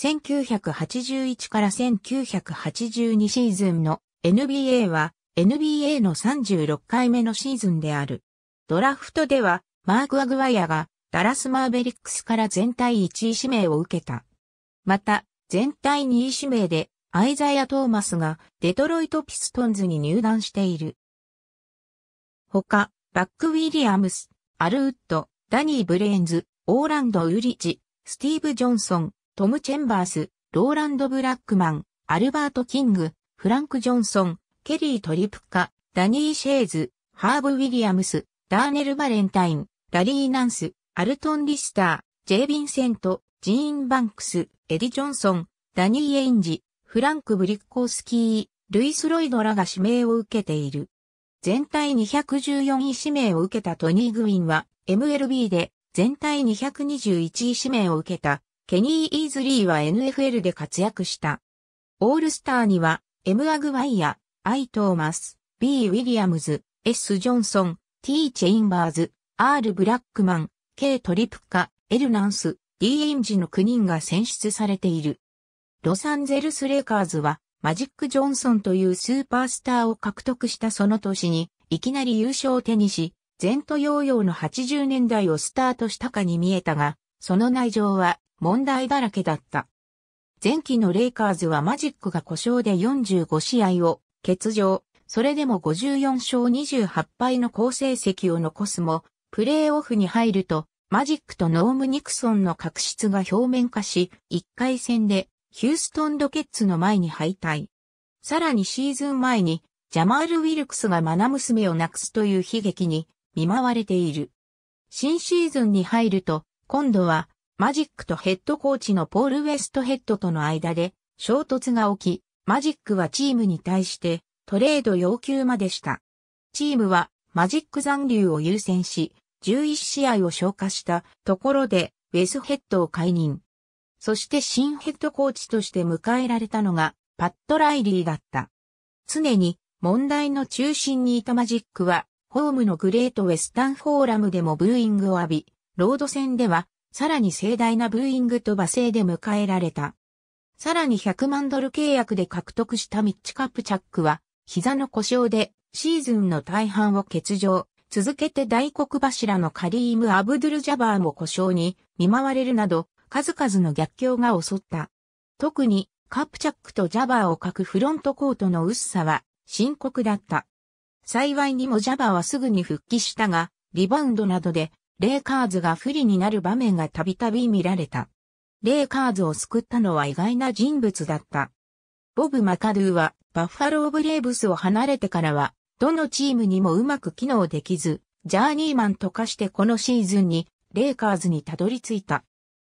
1981から1982シーズンの NBA は NBA の36回目のシーズンである。ドラフトではマーク・アグワイアがダラス・マーベリックスから全体1位指名を受けた。また、全体2位指名でアイザイア・トーマスがデトロイト・ピストンズに入団している。他、バック・ウィリアムス、アルウッド、ダニー・ブレーンズ、オーランド・ウリジ、スティーブ・ジョンソン、トム・チェンバース、ローランド・ブラックマン、アルバート・キング、フランク・ジョンソン、ケリー・トリプカ、ダニー・シェーズ、ハーブ・ウィリアムス、ダーネル・バレンタイン、ラリー・ナンス、アルトン・リスター、ジェイ・ヴィンセント、ジーン・バンクス、エディ・ジョンソン、ダニー・エインジ、フランク・ブリッコースキー、ルイス・ロイドらが指名を受けている。全体214位指名を受けたトニー・グウィンは MLB で全体221位指名を受けたケニー・イーズリーは NFL で活躍した。オールスターには、M アグワイア、I トーマス、B ウィリアムズ、S ジョンソン、T チェインバーズ、R ブラックマン、K トリプカ、L ナンス、D インジの9人が選出されている。ロサンゼルスレイカーズは、マジック・ジョンソンというスーパースターを獲得したその年に、いきなり優勝を手にし、前途洋々の80年代をスタートしたかに見えたが、その内情は問題だらけだった。前期のレイカーズはマジックが故障で45試合を欠場、それでも54勝28敗の好成績を残すも、プレーオフに入ると、マジックとノーム・ニクソンの確執が表面化し、1回戦でヒューストン・ロケッツの前に敗退。さらにシーズン前に、ジャマール・ウィルクスがマナ娘を亡くすという悲劇に見舞われている。新シーズンに入ると、今度は、マジックとヘッドコーチのポール・ウェストヘッドとの間で衝突が起き、マジックはチームに対してトレード要求までした。チームはマジック残留を優先し、11試合を消化したところでウェスヘッドを解任。そして新ヘッドコーチとして迎えられたのがパット・ライリーだった。常に問題の中心にいたマジックは、ホームのグレート・ウェスタン・フォーラムでもブーイングを浴び、ロード戦では、さらに盛大なブーイングと罵声で迎えられた。さらに100万ドル契約で獲得したミッチカップチャックは、膝の故障でシーズンの大半を欠場、続けて大黒柱のカリーム・アブドゥル・ジャバーも故障に見舞われるなど、数々の逆境が襲った。特に、カップチャックとジャバーを欠くフロントコートの薄さは深刻だった。幸いにもジャバーはすぐに復帰したが、リバウンドなどでレイカーズが不利になる場面がたびたび見られた。レイカーズを救ったのは意外な人物だった。ボブ・マカドゥはバッファローブレイブスを離れてからは、どのチームにもうまく機能できず、ジャーニーマンと化してこのシーズンにレイカーズにたどり着いた。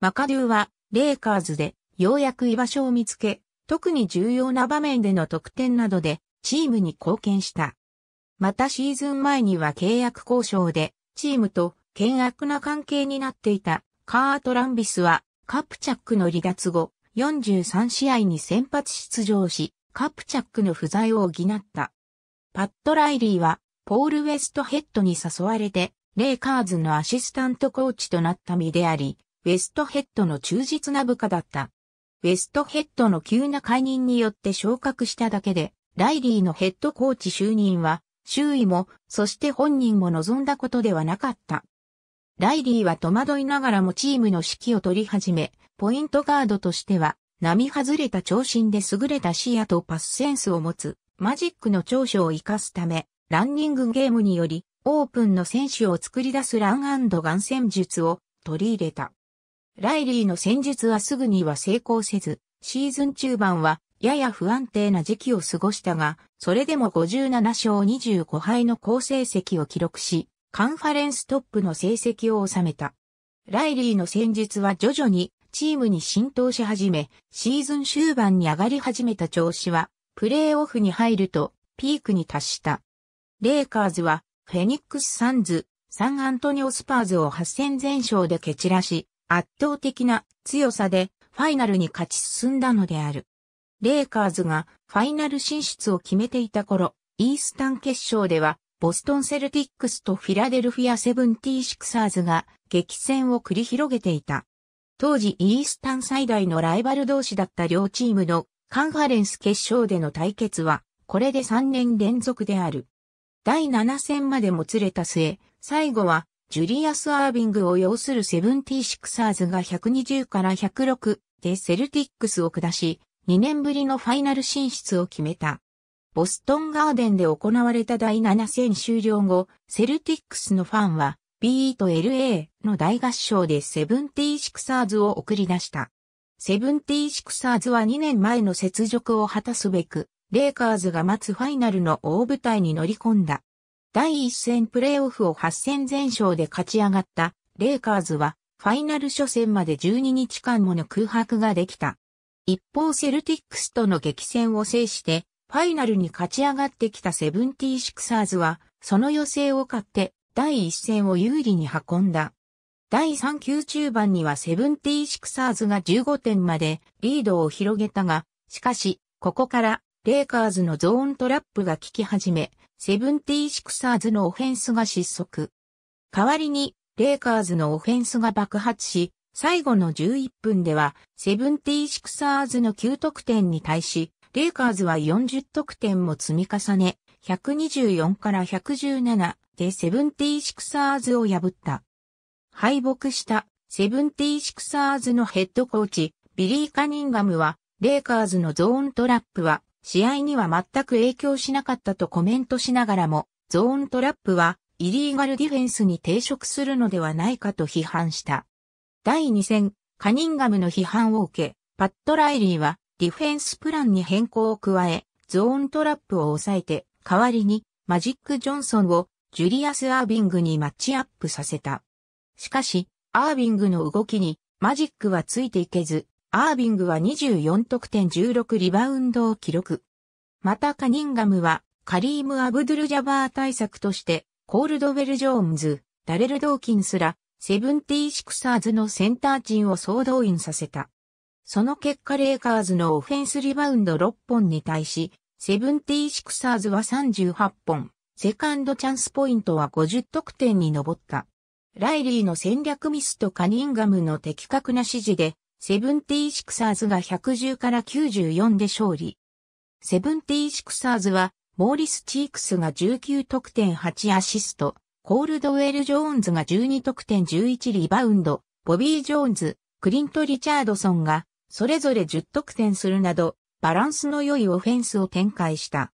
マカドゥはレイカーズでようやく居場所を見つけ、特に重要な場面での得点などでチームに貢献した。またシーズン前には契約交渉でチームと険悪な関係になっていたカート・ランビスはカプチャックの離脱後43試合に先発出場しカプチャックの不在を補った。パット・ライリーはポール・ウェストヘッドに誘われてレイカーズのアシスタントコーチとなった身であり、ウェストヘッドの忠実な部下だった。ウェストヘッドの急な解任によって昇格しただけで、ライリーのヘッドコーチ就任は、周囲も、そして本人も望んだことではなかった。ライリーは戸惑いながらもチームの指揮を取り始め、ポイントガードとしては、並外れた長身で優れた視野とパスセンスを持つ、マジックの長所を活かすため、ランニングゲームにより、オープンの選手を作り出すランガン戦術を取り入れた。ライリーの戦術はすぐには成功せず、シーズン中盤はやや不安定な時期を過ごしたが、それでも57勝25敗の好成績を記録し、カンファレンストップの成績を収めた。ライリーの戦術は徐々にチームに浸透し始め、シーズン終盤に上がり始めた調子は、プレーオフに入るとピークに達した。レイカーズは、フェニックス・サンズ、サンアントニオ・スパーズを8戦全勝で蹴散らし、圧倒的な強さでファイナルに勝ち進んだのである。レイカーズがファイナル進出を決めていた頃、イースタン決勝ではボストンセルティックスとフィラデルフィアセブンティーシクサーズが激戦を繰り広げていた。当時イースタン最大のライバル同士だった両チームのカンファレンス決勝での対決は、これで3年連続である。第7戦までもつれた末、最後はジュリアス・アービングを擁するセブンティーシクサーズが120から106でセルティックスを下し、2年ぶりのファイナル進出を決めた。ボストンガーデンで行われた第7戦終了後、セルティックスのファンは、BE と LA の大合唱でセブンティーシクサーズを送り出した。セブンティーシクサーズは2年前の雪辱を果たすべく、レイカーズが待つファイナルの大舞台に乗り込んだ。第1戦プレーオフを8戦全勝で勝ち上がったレイカーズは、ファイナル初戦まで12日間もの空白ができた。一方セルティックスとの激戦を制して、ファイナルに勝ち上がってきたセブンティーシクサーズは、その予選を買って、第一戦を有利に運んだ。第3球中盤にはセブンティーシクサーズが15点までリードを広げたが、しかし、ここからレイカーズのゾーントラップが効き始め、セブンティーシクサーズのオフェンスが失速。代わりに、レイカーズのオフェンスが爆発し、最後の11分では、セブンティーシクサーズの9得点に対し、レイカーズは40得点も積み重ね、124から117でセブンティーシクサーズを破った。敗北したセブンティーシクサーズのヘッドコーチ、ビリー・カニンガムは、レイカーズのゾーントラップは、試合には全く影響しなかったとコメントしながらも、ゾーントラップは、イリーガルディフェンスに抵触するのではないかと批判した。第2戦、カニンガムの批判を受け、パット・ライリーは、ディフェンスプランに変更を加え、ゾーントラップを抑えて、代わりにマジック・ジョンソンをジュリアス・アービングにマッチアップさせた。しかし、アービングの動きにマジックはついていけず、アービングは24得点16リバウンドを記録。またカニンガムはカリーム・アブドゥル・ジャバー対策として、コールドウェル・ジョーンズ、ダレル・ドーキンスら、セブンティーシクサーズのセンター陣を総動員させた。その結果レイカーズのオフェンスリバウンド6本に対し、セブンティーシクサーズは38本、セカンドチャンスポイントは50得点に上った。ライリーの戦略ミスとカニンガムの的確な指示で、セブンティーシクサーズが110から94で勝利。セブンティーシクサーズは、モーリス・チークスが19得点8アシスト、コールドウェル・ジョーンズが12得点11リバウンド、ボビー・ジョーンズ、クリント・リチャードソンがそれぞれ10得点するなど、バランスの良いオフェンスを展開した。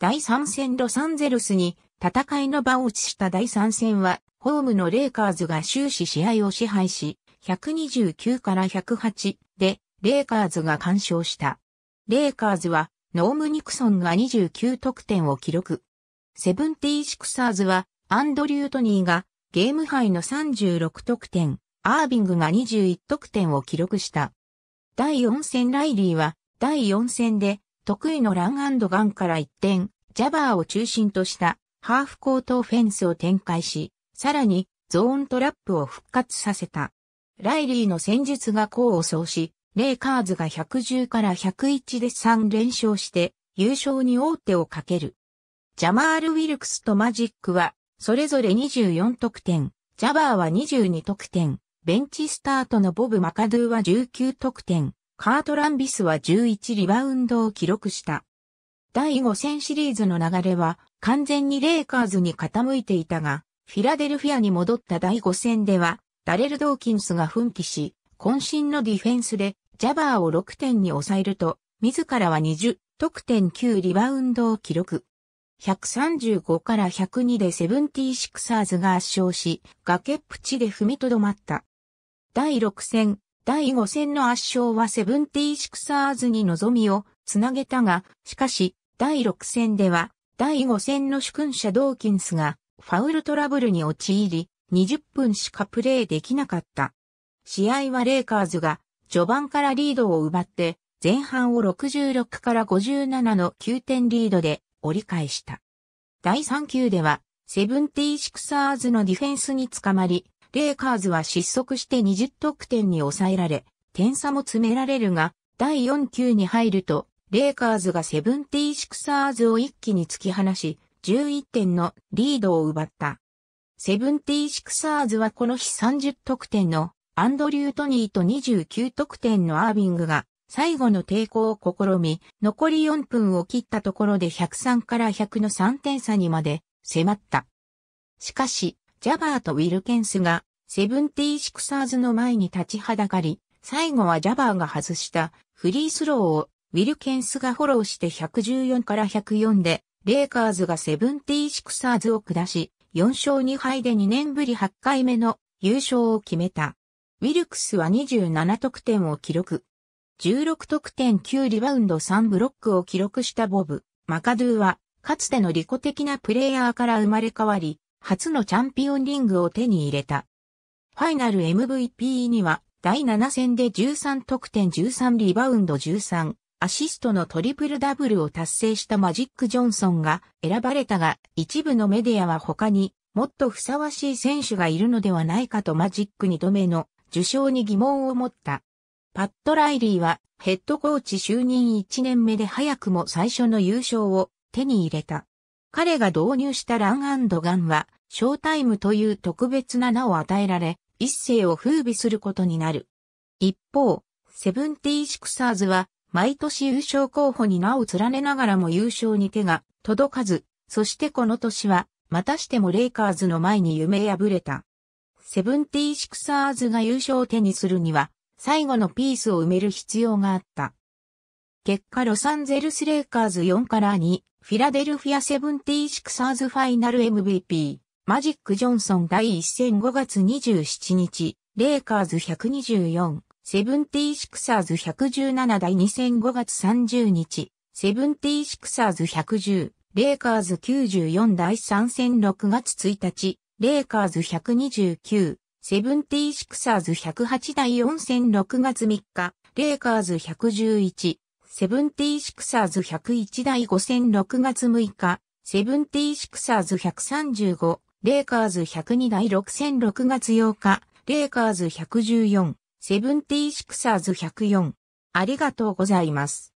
第3戦ロサンゼルスに戦いの場を移した第3戦は、ホームのレイカーズが終始試合を支配し、129から108で、レイカーズが完勝した。レイカーズは、ノーム・ニクソンが29得点を記録。セブンティーシクサーズは、アンドリュー・トニーが、ゲームハイの36得点、アービングが21得点を記録した。第4戦ライリーは、第4戦で、得意のランガンから一転、ジャバーを中心としたハーフコートフェンスを展開し、さらにゾーントラップを復活させた。ライリーの戦術が功を奏し、レイカーズが110から101で3連勝して優勝に王手をかける。ジャマール・ウィルクスとマジックは、それぞれ24得点、ジャバーは22得点、ベンチスタートのボブ・マカドゥは19得点、カートランビスは11リバウンドを記録した。第5戦シリーズの流れは完全にレイカーズに傾いていたが、フィラデルフィアに戻った第5戦では、ダレル・ドーキンスが奮起し、渾身のディフェンスで、ジャバーを6点に抑えると、自らは20得点9リバウンドを記録。135から102でセブンティーシクサーズが圧勝し、崖っぷちで踏みとどまった。第6戦、第5戦の圧勝はセブンティーシクサーズに望みをつなげたが、しかし、第6戦では、第5戦の主君者ドーキンスが、ファウルトラブルに陥り、20分しかプレーできなかった。試合はレイカーズが、序盤からリードを奪って、前半を66から57の9点リードで折り返した。第3球では、セブンティーシクサーズのディフェンスにつかまり、レイカーズは失速して20得点に抑えられ、点差も詰められるが、第4球に入ると、レイカーズがセブンティーシクサーズを一気に突き放し、11点のリードを奪った。セブンティーシクサーズはこの日30得点のアンドリュー・トニーと29得点のアービングが最後の抵抗を試み、残り4分を切ったところで103から100の3点差にまで迫った。しかし、ジャバーとウィルケンスがセブンティーシクサーズの前に立ちはだかり、最後はジャバーが外したフリースローをウィルケンスがフォローして114から104で、レイカーズがセブンティーシクサーズを下し、4勝2敗で2年ぶり8回目の優勝を決めた。ウィルクスは27得点を記録。16得点9リバウンド3ブロックを記録したボブ、マカドゥは、かつての利己的なプレイヤーから生まれ変わり、初のチャンピオンリングを手に入れた。ファイナル MVP には、第7戦で13得点13リバウンド13、アシストのトリプルダブルを達成したマジック・ジョンソンが選ばれたが、一部のメディアは他にもっとふさわしい選手がいるのではないかとマジック2度目の受賞に疑問を持った。パット・ライリーはヘッドコーチ就任1年目で早くも最初の優勝を手に入れた。彼が導入したランガンは、ショータイムという特別な名を与えられ、一世を風靡することになる。一方、セブンティーシクサーズは、毎年優勝候補に名を連ねながらも優勝に手が届かず、そしてこの年は、またしてもレイカーズの前に夢破れた。セブンティーシクサーズが優勝を手にするには、最後のピースを埋める必要があった。結果ロサンゼルスレイカーズ4から2、フィラデルフィアセブンティーシクサーズファイナル MVP。マジック・ジョンソン第1戦5月27日、レイカーズ124、セブンティーシクサーズ117第2戦5月30日、セブンティーシクサーズ110、レイカーズ94第3戦6月1日、レイカーズ129、セブンティーシクサーズ108第4戦6月3日、レイカーズ111、セブンティーシクサーズ101第5戦6月6日、セブンティーシクサーズ135、レイカーズ102第6戦6月8日、レイカーズ114、セブンティーシクサーズ104。ありがとうございます。